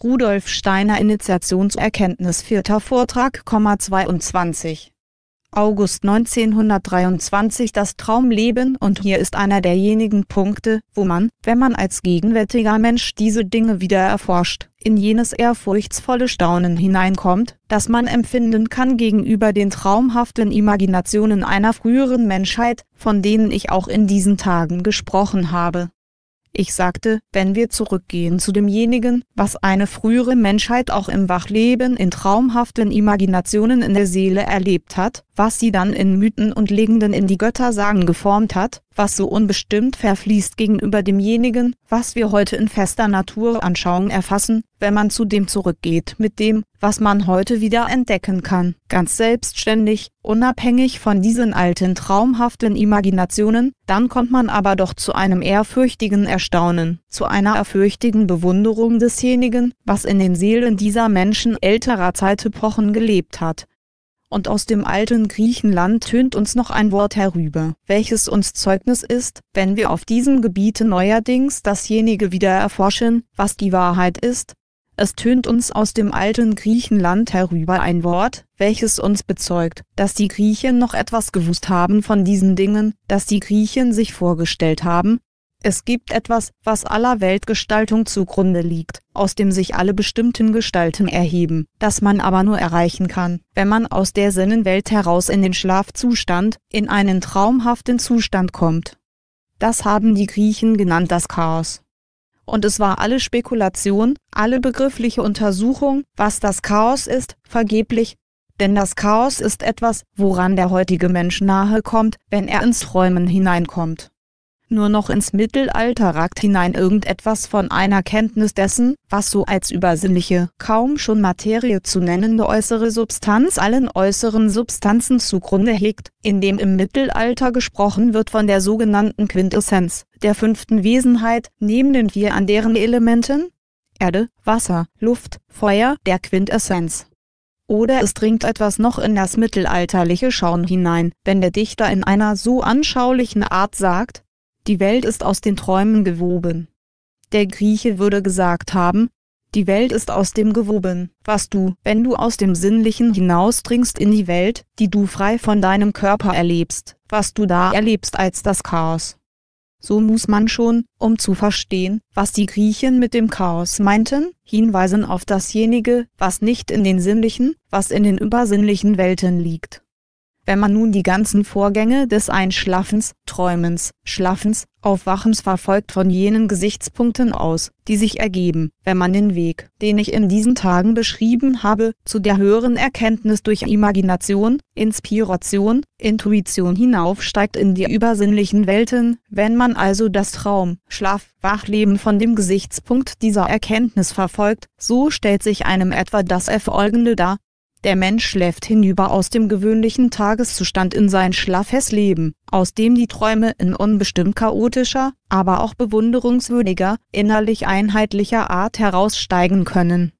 Rudolf Steiner Initiationserkenntnis vierter Vortrag, 22. August 1923 Das Traumleben und hier ist einer derjenigen Punkte, wo man, wenn man als gegenwärtiger Mensch diese Dinge wieder erforscht, in jenes ehrfurchtsvolle Staunen hineinkommt, das man empfinden kann gegenüber den traumhaften Imaginationen einer früheren Menschheit, von denen ich auch in diesen Tagen gesprochen habe. Ich sagte, wenn wir zurückgehen zu demjenigen, was eine frühere Menschheit auch im Wachleben in traumhaften Imaginationen in der Seele erlebt hat, was sie dann in Mythen und Legenden in die Göttersagen geformt hat, was so unbestimmt verfließt gegenüber demjenigen, was wir heute in fester Naturanschauung erfassen, wenn man zu dem zurückgeht mit dem, was man heute wieder entdecken kann, ganz selbstständig, unabhängig von diesen alten traumhaften Imaginationen, dann kommt man aber doch zu einem ehrfürchtigen Erstaunen, zu einer ehrfürchtigen Bewunderung desjenigen, was in den Seelen dieser Menschen älterer Zeitepochen gelebt hat, und aus dem alten Griechenland tönt uns noch ein Wort herüber, welches uns Zeugnis ist, wenn wir auf diesem Gebiete neuerdings dasjenige wieder erforschen, was die Wahrheit ist. Es tönt uns aus dem alten Griechenland herüber ein Wort, welches uns bezeugt, dass die Griechen noch etwas gewusst haben von diesen Dingen, dass die Griechen sich vorgestellt haben, es gibt etwas, was aller Weltgestaltung zugrunde liegt, aus dem sich alle bestimmten Gestalten erheben, das man aber nur erreichen kann, wenn man aus der Sinnenwelt heraus in den Schlafzustand, in einen traumhaften Zustand kommt. Das haben die Griechen genannt das Chaos. Und es war alle Spekulation, alle begriffliche Untersuchung, was das Chaos ist, vergeblich, denn das Chaos ist etwas, woran der heutige Mensch nahe kommt, wenn er ins Träumen hineinkommt. Nur noch ins Mittelalter ragt hinein irgendetwas von einer Kenntnis dessen, was so als übersinnliche, kaum schon Materie zu nennende äußere Substanz allen äußeren Substanzen zugrunde liegt, indem im Mittelalter gesprochen wird von der sogenannten Quintessenz, der fünften Wesenheit, neben wir an deren Elementen Erde, Wasser, Luft, Feuer der Quintessenz oder es dringt etwas noch in das mittelalterliche Schauen hinein, wenn der Dichter in einer so anschaulichen Art sagt, die Welt ist aus den Träumen gewoben. Der Grieche würde gesagt haben, die Welt ist aus dem gewoben, was du, wenn du aus dem Sinnlichen hinausdringst in die Welt, die du frei von deinem Körper erlebst, was du da erlebst als das Chaos. So muss man schon, um zu verstehen, was die Griechen mit dem Chaos meinten, hinweisen auf dasjenige, was nicht in den sinnlichen, was in den übersinnlichen Welten liegt. Wenn man nun die ganzen Vorgänge des Einschlaffens, Träumens, Schlaffens, Aufwachens verfolgt von jenen Gesichtspunkten aus, die sich ergeben, wenn man den Weg, den ich in diesen Tagen beschrieben habe, zu der höheren Erkenntnis durch Imagination, Inspiration, Intuition hinaufsteigt in die übersinnlichen Welten, wenn man also das Traum, Schlaf, Wachleben von dem Gesichtspunkt dieser Erkenntnis verfolgt, so stellt sich einem etwa das Erfolgende dar, der Mensch schläft hinüber aus dem gewöhnlichen Tageszustand in sein schlaffes Leben, aus dem die Träume in unbestimmt chaotischer, aber auch bewunderungswürdiger, innerlich einheitlicher Art heraussteigen können.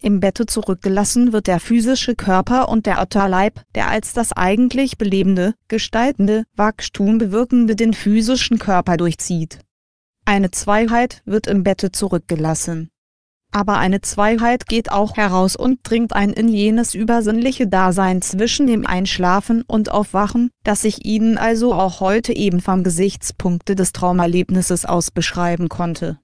Im Bette zurückgelassen wird der physische Körper und der Otterleib, der als das eigentlich belebende, gestaltende, Wachstum bewirkende den physischen Körper durchzieht. Eine Zweiheit wird im Bette zurückgelassen aber eine Zweiheit geht auch heraus und dringt ein in jenes übersinnliche Dasein zwischen dem Einschlafen und Aufwachen, das ich Ihnen also auch heute eben vom Gesichtspunkte des Traumerlebnisses aus beschreiben konnte.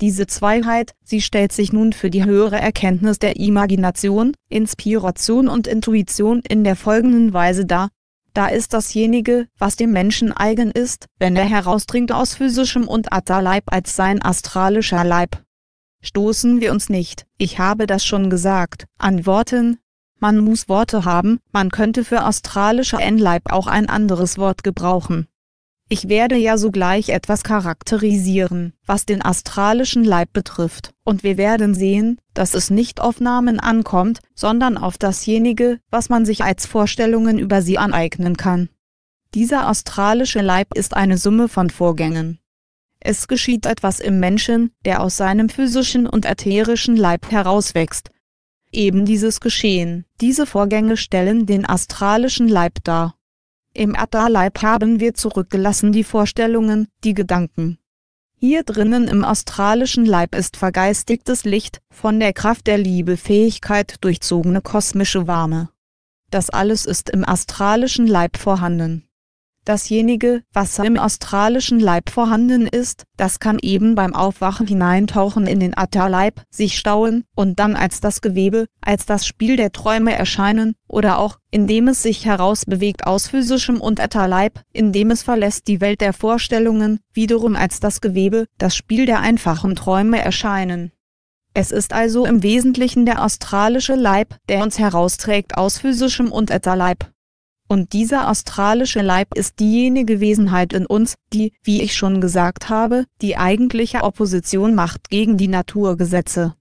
Diese Zweiheit, sie stellt sich nun für die höhere Erkenntnis der Imagination, Inspiration und Intuition in der folgenden Weise dar. Da ist dasjenige, was dem Menschen eigen ist, wenn er herausdringt aus physischem und Atta-Leib als sein astralischer Leib Stoßen wir uns nicht, ich habe das schon gesagt, an Worten. Man muss Worte haben, man könnte für australische Enleib auch ein anderes Wort gebrauchen. Ich werde ja sogleich etwas charakterisieren, was den astralischen Leib betrifft, und wir werden sehen, dass es nicht auf Namen ankommt, sondern auf dasjenige, was man sich als Vorstellungen über sie aneignen kann. Dieser astralische Leib ist eine Summe von Vorgängen, es geschieht etwas im Menschen, der aus seinem physischen und ätherischen Leib herauswächst. Eben dieses Geschehen, diese Vorgänge stellen den astralischen Leib dar. Im Atharleib haben wir zurückgelassen die Vorstellungen, die Gedanken. Hier drinnen im astralischen Leib ist vergeistigtes Licht, von der Kraft der Liebefähigkeit durchzogene kosmische Warme. Das alles ist im astralischen Leib vorhanden. Dasjenige, was im australischen Leib vorhanden ist, das kann eben beim Aufwachen hineintauchen in den Atta-Leib, sich stauen und dann als das Gewebe, als das Spiel der Träume erscheinen, oder auch, indem es sich herausbewegt aus physischem und Atta-Leib, indem es verlässt die Welt der Vorstellungen, wiederum als das Gewebe, das Spiel der einfachen Träume erscheinen. Es ist also im Wesentlichen der australische Leib, der uns herausträgt aus physischem und Atta-Leib. Und dieser astralische Leib ist diejenige Wesenheit in uns, die, wie ich schon gesagt habe, die eigentliche Opposition macht gegen die Naturgesetze.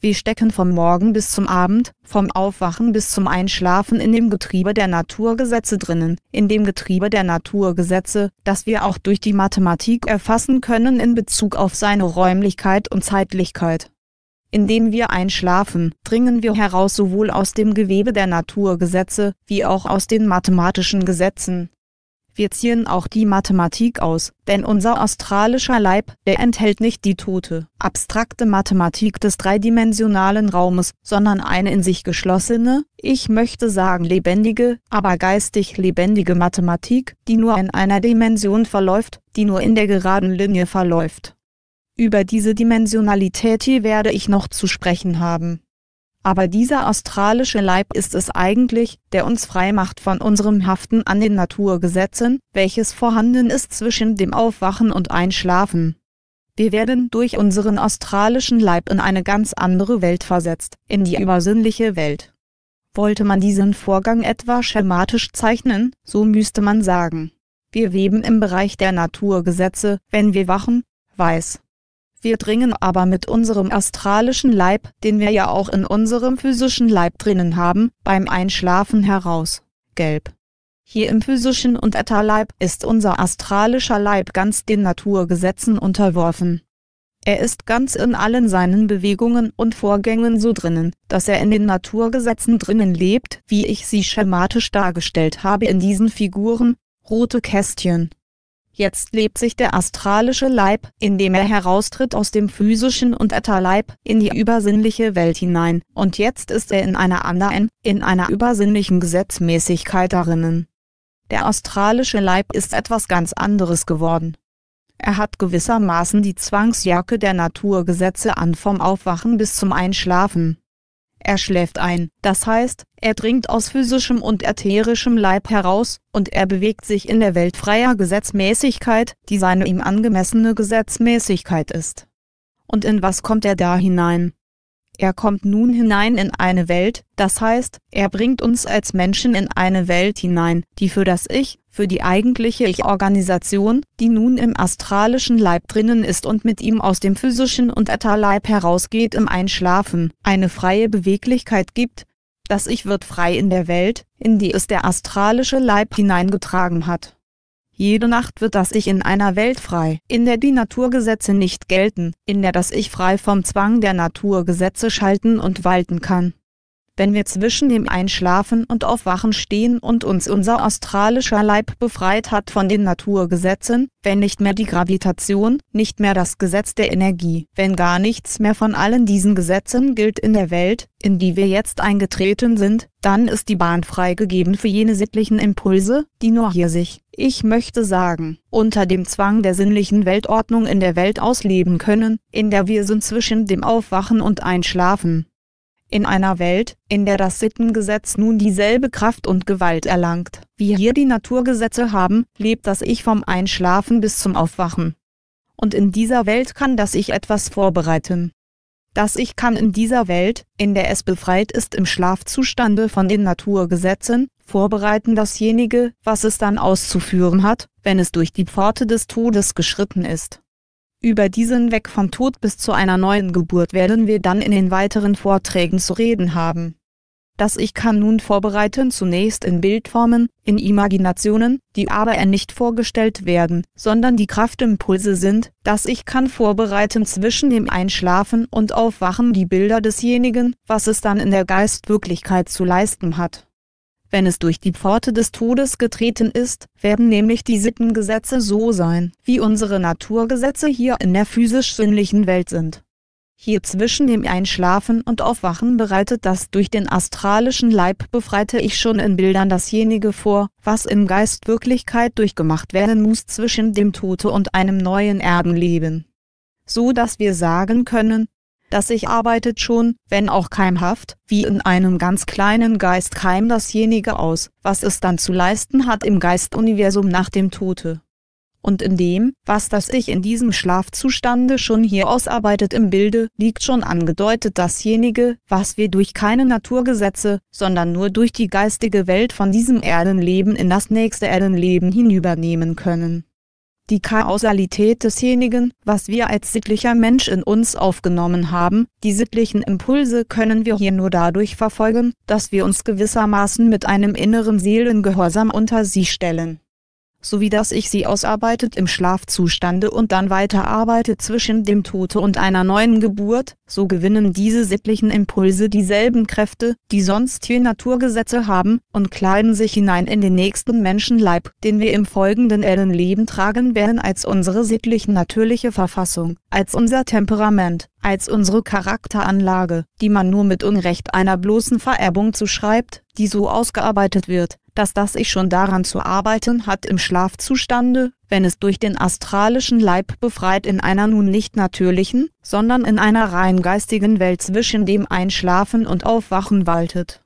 Wir stecken vom Morgen bis zum Abend, vom Aufwachen bis zum Einschlafen in dem Getriebe der Naturgesetze drinnen, in dem Getriebe der Naturgesetze, das wir auch durch die Mathematik erfassen können in Bezug auf seine Räumlichkeit und Zeitlichkeit in denen wir einschlafen, dringen wir heraus sowohl aus dem Gewebe der Naturgesetze, wie auch aus den mathematischen Gesetzen. Wir ziehen auch die Mathematik aus, denn unser australischer Leib, der enthält nicht die tote, abstrakte Mathematik des dreidimensionalen Raumes, sondern eine in sich geschlossene, ich möchte sagen lebendige, aber geistig lebendige Mathematik, die nur in einer Dimension verläuft, die nur in der geraden Linie verläuft. Über diese Dimensionalität hier werde ich noch zu sprechen haben. Aber dieser australische Leib ist es eigentlich, der uns frei macht von unserem Haften an den Naturgesetzen, welches vorhanden ist zwischen dem Aufwachen und Einschlafen. Wir werden durch unseren australischen Leib in eine ganz andere Welt versetzt, in die übersinnliche Welt. Wollte man diesen Vorgang etwa schematisch zeichnen, so müsste man sagen. Wir weben im Bereich der Naturgesetze, wenn wir wachen, weiß. Wir dringen aber mit unserem astralischen Leib, den wir ja auch in unserem physischen Leib drinnen haben, beim Einschlafen heraus. Gelb. Hier im physischen und Ätherleib ist unser astralischer Leib ganz den Naturgesetzen unterworfen. Er ist ganz in allen seinen Bewegungen und Vorgängen so drinnen, dass er in den Naturgesetzen drinnen lebt, wie ich sie schematisch dargestellt habe in diesen Figuren, rote Kästchen, Jetzt lebt sich der astralische Leib, indem er heraustritt aus dem physischen und Ätherleib, in die übersinnliche Welt hinein, und jetzt ist er in einer anderen, in einer übersinnlichen Gesetzmäßigkeit darinnen. Der astralische Leib ist etwas ganz anderes geworden. Er hat gewissermaßen die Zwangsjacke der Naturgesetze an vom Aufwachen bis zum Einschlafen. Er schläft ein, das heißt, er dringt aus physischem und ätherischem Leib heraus, und er bewegt sich in der Welt freier Gesetzmäßigkeit, die seine ihm angemessene Gesetzmäßigkeit ist. Und in was kommt er da hinein? Er kommt nun hinein in eine Welt, das heißt, er bringt uns als Menschen in eine Welt hinein, die für das Ich, für die eigentliche Ich-Organisation, die nun im astralischen Leib drinnen ist und mit ihm aus dem physischen und Ätherleib herausgeht im Einschlafen, eine freie Beweglichkeit gibt, das Ich wird frei in der Welt, in die es der astralische Leib hineingetragen hat. Jede Nacht wird das Ich in einer Welt frei, in der die Naturgesetze nicht gelten, in der das Ich frei vom Zwang der Naturgesetze schalten und walten kann wenn wir zwischen dem Einschlafen und Aufwachen stehen und uns unser australischer Leib befreit hat von den Naturgesetzen, wenn nicht mehr die Gravitation, nicht mehr das Gesetz der Energie, wenn gar nichts mehr von allen diesen Gesetzen gilt in der Welt, in die wir jetzt eingetreten sind, dann ist die Bahn freigegeben für jene sittlichen Impulse, die nur hier sich, ich möchte sagen, unter dem Zwang der sinnlichen Weltordnung in der Welt ausleben können, in der wir sind zwischen dem Aufwachen und Einschlafen in einer Welt, in der das Sittengesetz nun dieselbe Kraft und Gewalt erlangt, wie hier die Naturgesetze haben, lebt das Ich vom Einschlafen bis zum Aufwachen. Und in dieser Welt kann das Ich etwas vorbereiten. Das Ich kann in dieser Welt, in der es befreit ist im Schlafzustande von den Naturgesetzen, vorbereiten dasjenige, was es dann auszuführen hat, wenn es durch die Pforte des Todes geschritten ist. Über diesen Weg vom Tod bis zu einer neuen Geburt werden wir dann in den weiteren Vorträgen zu reden haben. Das Ich kann nun vorbereiten zunächst in Bildformen, in Imaginationen, die aber nicht vorgestellt werden, sondern die Kraftimpulse sind, das Ich kann vorbereiten zwischen dem Einschlafen und Aufwachen die Bilder desjenigen, was es dann in der Geistwirklichkeit zu leisten hat. Wenn es durch die Pforte des Todes getreten ist, werden nämlich die Sittengesetze so sein, wie unsere Naturgesetze hier in der physisch-sinnlichen Welt sind. Hier zwischen dem Einschlafen und Aufwachen bereitet das durch den astralischen Leib befreite Ich schon in Bildern dasjenige vor, was im Geist Wirklichkeit durchgemacht werden muss zwischen dem Tote und einem neuen Erdenleben. So dass wir sagen können, dass ich arbeitet schon, wenn auch keimhaft, wie in einem ganz kleinen Geistkeim dasjenige aus, was es dann zu leisten hat im Geistuniversum nach dem Tote. Und in dem, was das Ich in diesem Schlafzustande schon hier ausarbeitet im Bilde, liegt schon angedeutet dasjenige, was wir durch keine Naturgesetze, sondern nur durch die geistige Welt von diesem Erdenleben in das nächste Erdenleben hinübernehmen können. Die Kausalität desjenigen, was wir als sittlicher Mensch in uns aufgenommen haben, die sittlichen Impulse können wir hier nur dadurch verfolgen, dass wir uns gewissermaßen mit einem inneren Seelengehorsam unter sie stellen sowie dass ich sie ausarbeitet im Schlafzustande und dann weiterarbeite zwischen dem Tote und einer neuen Geburt, so gewinnen diese sittlichen Impulse dieselben Kräfte, die sonst je Naturgesetze haben, und kleiden sich hinein in den nächsten Menschenleib, den wir im folgenden Erdenleben tragen werden als unsere sittlich natürliche Verfassung, als unser Temperament, als unsere Charakteranlage, die man nur mit Unrecht einer bloßen Vererbung zuschreibt, die so ausgearbeitet wird, dass das Ich schon daran zu arbeiten hat im Schlafzustande, wenn es durch den astralischen Leib befreit in einer nun nicht natürlichen, sondern in einer rein geistigen Welt zwischen dem Einschlafen und Aufwachen waltet.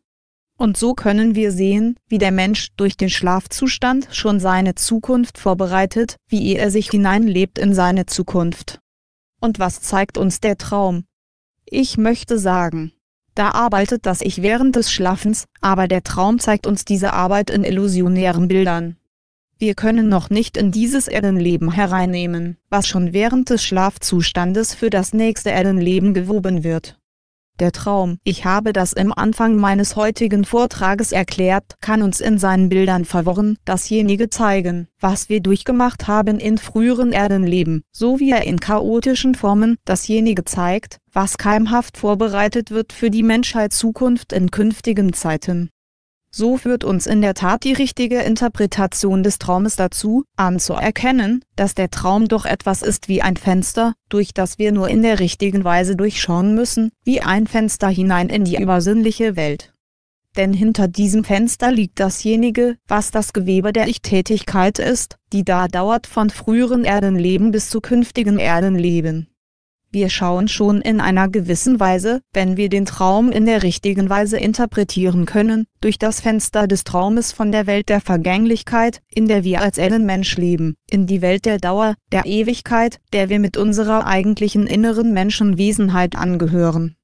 Und so können wir sehen, wie der Mensch durch den Schlafzustand schon seine Zukunft vorbereitet, wie er sich hineinlebt in seine Zukunft. Und was zeigt uns der Traum? Ich möchte sagen, da arbeitet das Ich während des Schlafens, aber der Traum zeigt uns diese Arbeit in illusionären Bildern. Wir können noch nicht in dieses Erdenleben hereinnehmen, was schon während des Schlafzustandes für das nächste Erdenleben gewoben wird. Der Traum, ich habe das im Anfang meines heutigen Vortrages erklärt, kann uns in seinen Bildern verworren, dasjenige zeigen, was wir durchgemacht haben in früheren Erdenleben, so wie er in chaotischen Formen dasjenige zeigt, was keimhaft vorbereitet wird für die Menschheit Zukunft in künftigen Zeiten. So führt uns in der Tat die richtige Interpretation des Traumes dazu, anzuerkennen, dass der Traum doch etwas ist wie ein Fenster, durch das wir nur in der richtigen Weise durchschauen müssen, wie ein Fenster hinein in die übersinnliche Welt. Denn hinter diesem Fenster liegt dasjenige, was das Gewebe der Ich-Tätigkeit ist, die da dauert von früheren Erdenleben bis zu künftigen Erdenleben. Wir schauen schon in einer gewissen Weise, wenn wir den Traum in der richtigen Weise interpretieren können, durch das Fenster des Traumes von der Welt der Vergänglichkeit, in der wir als einen leben, in die Welt der Dauer, der Ewigkeit, der wir mit unserer eigentlichen inneren Menschenwesenheit angehören.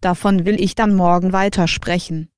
Davon will ich dann morgen weitersprechen.